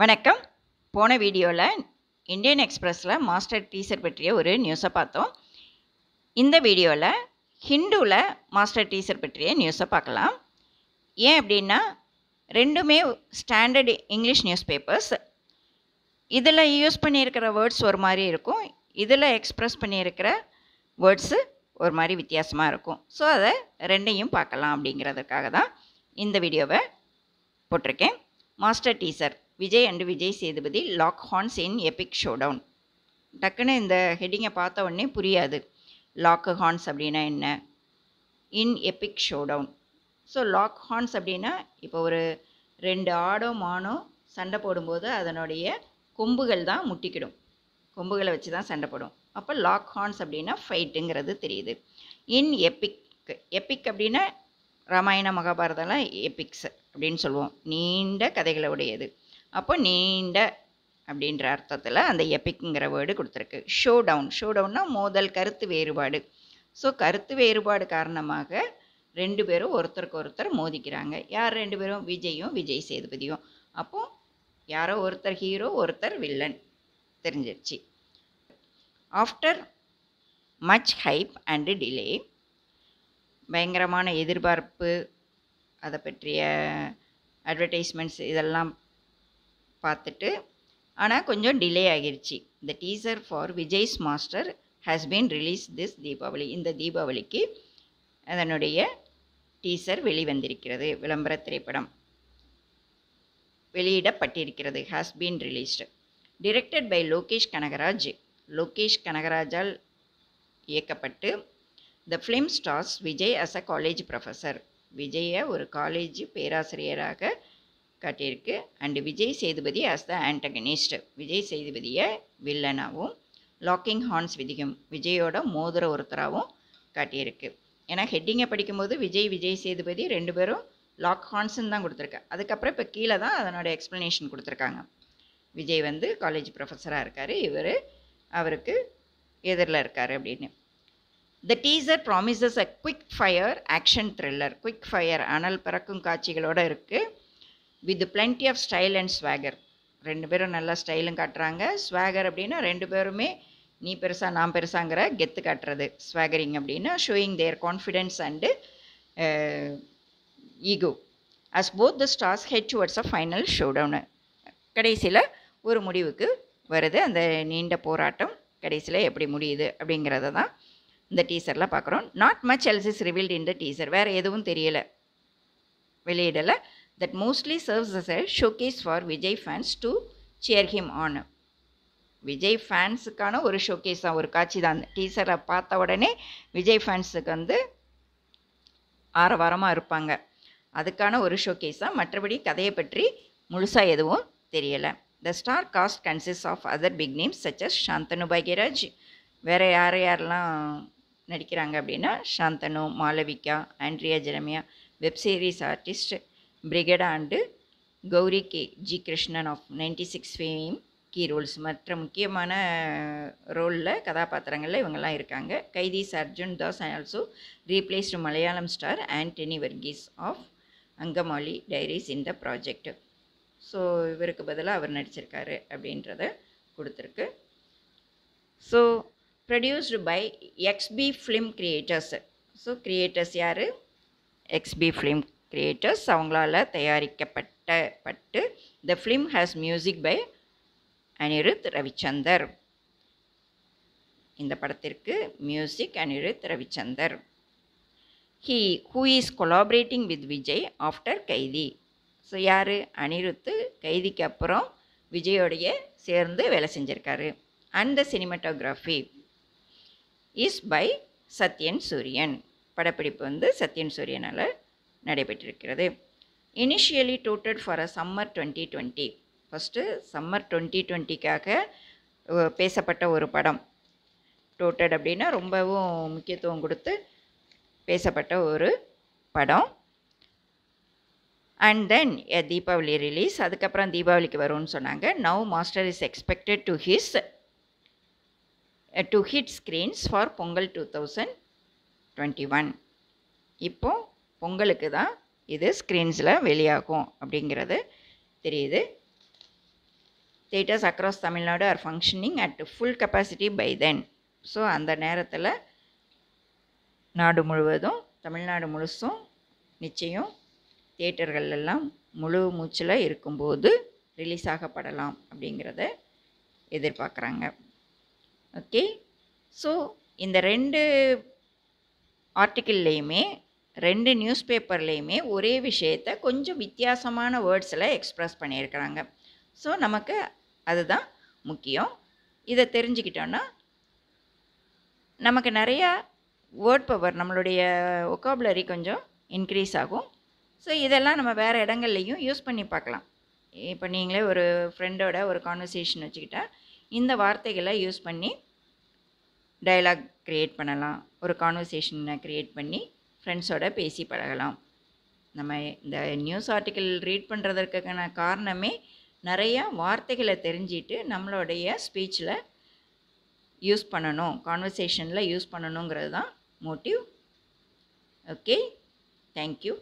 வணக்கம் போன வீடியோவில் இந்தியன் எக்ஸ்பிரஸில் மாஸ்டர் டீச்சர் பற்றிய ஒரு நியூஸை பார்த்தோம் இந்த வீடியோவில் ஹிந்துவில் மாஸ்டர் டீச்சர் பற்றிய நியூஸை பார்க்கலாம் ஏன் அப்படின்னா ரெண்டுமே ஸ்டாண்டர்டு இங்கிலீஷ் நியூஸ் பேப்பர்ஸ் இதில் யூஸ் பண்ணியிருக்கிற வேர்ட்ஸ் ஒரு மாதிரி இருக்கும் இதில் எக்ஸ்ப்ரெஸ் பண்ணியிருக்கிற வேர்ட்ஸு ஒரு மாதிரி வித்தியாசமாக இருக்கும் ஸோ அதை ரெண்டையும் பார்க்கலாம் அப்படிங்கிறதுக்காக தான் இந்த வீடியோவை போட்டிருக்கேன் Master teacher Vijay and Vijay Sethupathi lock horns in epic showdown டக்குன்னு இந்த ஹெட்டிங்கை பார்த்த உடனே புரியாது லாக் ஹார்ன்ஸ் அப்படின்னா என்ன in epic showdown so lock horns அப்படின்னா இப்போ ஒரு ரெண்டு ஆடோ மானோ சண்டை போடும்போது அதனுடைய கொம்புகள் தான் முட்டிக்கிடும் கொம்புகளை வச்சு தான் சண்டை போடும் அப்போ லாக் ஹார்ன்ஸ் அப்படின்னா ஃபைட்டுங்கிறது தெரியுது இன் எபிக் எபிக் அப்படின்னா ராமாயண மகாபாரதெல்லாம் எபிக்ஸ் அப்படின்னு சொல்லுவோம் நீண்ட கதைகளை உடையது அப்போ நீண்ட அப்படின்ற அர்த்தத்தில் அந்த எபிக்குங்கிற வேர்டு கொடுத்துருக்கு ஷோ டவுன் ஷோ டவுன்னா மோதல் கருத்து வேறுபாடு ஸோ கருத்து வேறுபாடு காரணமாக ரெண்டு பேரும் ஒருத்தருக்கு ஒருத்தர் மோதிக்கிறாங்க யார் ரெண்டு பேரும் விஜயும் விஜய் சேதுபதியும் அப்போ யாரோ ஒருத்தர் ஹீரோ ஒருத்தர் வில்லன் தெரிஞ்சிருச்சு after much hype and delay பயங்கரமான எதிர்பார்ப்பு அதை பற்றிய அட்வர்டைஸ்மெண்ட்ஸ் இதெல்லாம் பார்த்துட்டு ஆனால் கொஞ்சம் டிலே ஆகிருச்சு இந்த teaser for Vijay's Master has been release this Deepavali இந்த தீபாவளிக்கு அதனுடைய டீசர் வெளிவந்திருக்கிறது விளம்பர திரைப்படம் வெளியிடப்பட்டிருக்கிறது has been released directed by Lokesh Kanagaraj Lokesh கனகராஜால் இயக்கப்பட்டு the film stars Vijay as a college professor விஜய ஒரு காலேஜ் பேராசிரியராக காட்டியிருக்கு and Vijay Sethupathi as the antagonist Vijay சேதுபதியை வில்லனாகவும் லாக்கிங் ஹார்ன்ஸ் விதிகம் விஜயோட மோதிர ஒருத்தராகவும் காட்டியிருக்கு ஏன்னா ஹெட்டிங்கை படிக்கும்போது விஜய் விஜய் சேதுபதி ரெண்டு பேரும் லாக் ஹார்ன்ஸ்ன்னு தான் கொடுத்துருக்கேன் அதுக்கப்புறம் இப்போ கீழே தான் அதனோட எக்ஸ்ப்ளனேஷன் கொடுத்துருக்காங்க விஜய் வந்து காலேஜ் ப்ரொஃபஸராக இருக்கார் இவர் அவருக்கு எதிரில் இருக்கார் அப்படின்னு the teaser promises a quick fire action thriller quick fire அனல் பிறக்கும் காட்சிகளோடு இருக்குது with plenty of style and swagger ரெண்டு பேரும் நல்லா ஸ்டைலும் காட்டுறாங்க ஸ்வாகர் அப்படின்னா ரெண்டு பேருமே நீ பெருசாக நான் பெருசாங்கிற கெத்து காட்டுறது ஸ்வாகரிங் அப்படின்னா showing their confidence and ego as both the stars head towards a final down கடைசியில் ஒரு முடிவுக்கு வருது அந்த நீண்ட போராட்டம் கடைசியில் எப்படி முடியுது அப்படிங்கிறத தான் இந்த டீசரில் பார்க்குறோம் not much else is revealed in the teaser வேறு எதுவும் தெரியலை வெளியிடலை that mostly serves as a showcase for Vijay fans to cheer him on Vijay ஃபேன்ஸுக்கான ஒரு ஷோகேஸ் தான் ஒரு காட்சி தான் அந்த டீசரை பார்த்த உடனே விஜய் ஃபேன்ஸுக்கு வந்து ஆரவாரமாக இருப்பாங்க அதுக்கான ஒரு ஷோகேஸ் தான் மற்றபடி கதையை பற்றி முழுசாக எதுவும் தெரியலை the star cast consist of other big names such as Shanthanu Bhagyaraj வேறு யார் யாரெல்லாம் நடிக்கிறாங்க அப்படின்னா Shanthanu Malavika Andrea Jeremiah web series artist brigade and Gouri K G Krishnan of ninety six fame key roles மற்ற முக்கியமான ரோலில் uh, கதாபாத்திரங்களில் இவங்கெல்லாம் இருக்காங்க Kaithi's Arjun Das and also replaced Malayalam star Antony Varghese of Angamaly diaries in the project so இவருக்கு பதிலாக அவர் நடிச்சிருக்காரு அப்படின்றத கொடுத்துருக்கு so produced by XB film creators so creators யார் எக்ஸ்பி ஃபிலிம் கிரியேட்டர்ஸ் அவங்களால் தயாரிக்கப்பட்ட பட்டு the film has music by Anirudh Ravichander இந்த படத்திற்கு music Anirudh Ravichander he who is collaborating with Vijay after Kaithi so யார் அனிருத்து கைதிக்கு அப்புறம் விஜயோடைய சேர்ந்து வேலை செஞ்சுருக்காரு and the cinematography is by Sathyan Sooriyan படப்பிடிப்பு வந்து சத்யன் சூரியனால் நடைபெற்றிருக்கிறது initially touted for a summer twenty twenty first summer twenty டுவெண்ட்டிக்காக பேசப்பட்ட ஒரு படம் டோட்டட் அப்படின்னா ரொம்பவும் முக்கியத்துவம் கொடுத்து பேசப்பட்ட ஒரு படம் and then a Deepavali release அதுக்கப்புறம் தீபாவளிக்கு வரும்னு சொன்னாங்க now Master is expected to his to hit screens for Pongal two thousand twenty one இப்போது உங்களுக்கு தான் இது ஸ்க்ரீன்ஸில் வெளியாகும் அப்படிங்கிறது தெரியுது theatres across Tamil Nadu are functioning at full capacity by then so அந்த நேரத்தில் நாடு முழுவதும் தமிழ்நாடு முழுசும் நிச்சயம் தேட்டர்களெல்லாம் முழு மூச்சில் இருக்கும்போது ரிலீஸ் ஆகப்படலாம் அப்படிங்கிறத எதிர்பார்க்குறாங்க ஓகே ஸோ இந்த ரெண்டு ஆர்டிக்கிள்லேயுமே ரெண்டு நியூஸ் பேப்பர்லேயுமே ஒரே விஷயத்த கொஞ்சம் வித்தியாசமான வேர்ட்ஸில் எக்ஸ்ப்ரெஸ் பண்ணியிருக்கிறாங்க ஸோ நமக்கு அதுதான் முக்கியம் இதை தெரிஞ்சுக்கிட்டோன்னா நமக்கு நிறையா வேர்ட் பவர் நம்மளுடைய ஒக்காபுலரி கொஞ்சம் இன்க்ரீஸ் ஆகும் ஸோ இதெல்லாம் நம்ம வேறு இடங்கள்லையும் யூஸ் பண்ணி பார்க்கலாம் இப்போ நீங்களே ஒரு ஃப்ரெண்டோட ஒரு கான்வர்சேஷன் வச்சுக்கிட்டால் இந்த வார்த்தைகளை யூஸ் பண்ணி டைலாக் க்ரியேட் பண்ணலாம் ஒரு கான்வர்சேஷனை க்ரியேட் பண்ணி ஃப்ரெண்ட்ஸோட பேசி பழகலாம் நம்ம இந்த நியூஸ் ஆர்டிக்கிள் ரீட் பண்ணுறதற்கான காரணமே நிறையா வார்த்தைகளை தெரிஞ்சிட்டு நம்மளுடைய ஸ்பீச்சில் யூஸ் பண்ணணும் கான்வர்சேஷனில் யூஸ் பண்ணணுங்கிறது தான் மோட்டிவ் ஓகே தேங்க்யூ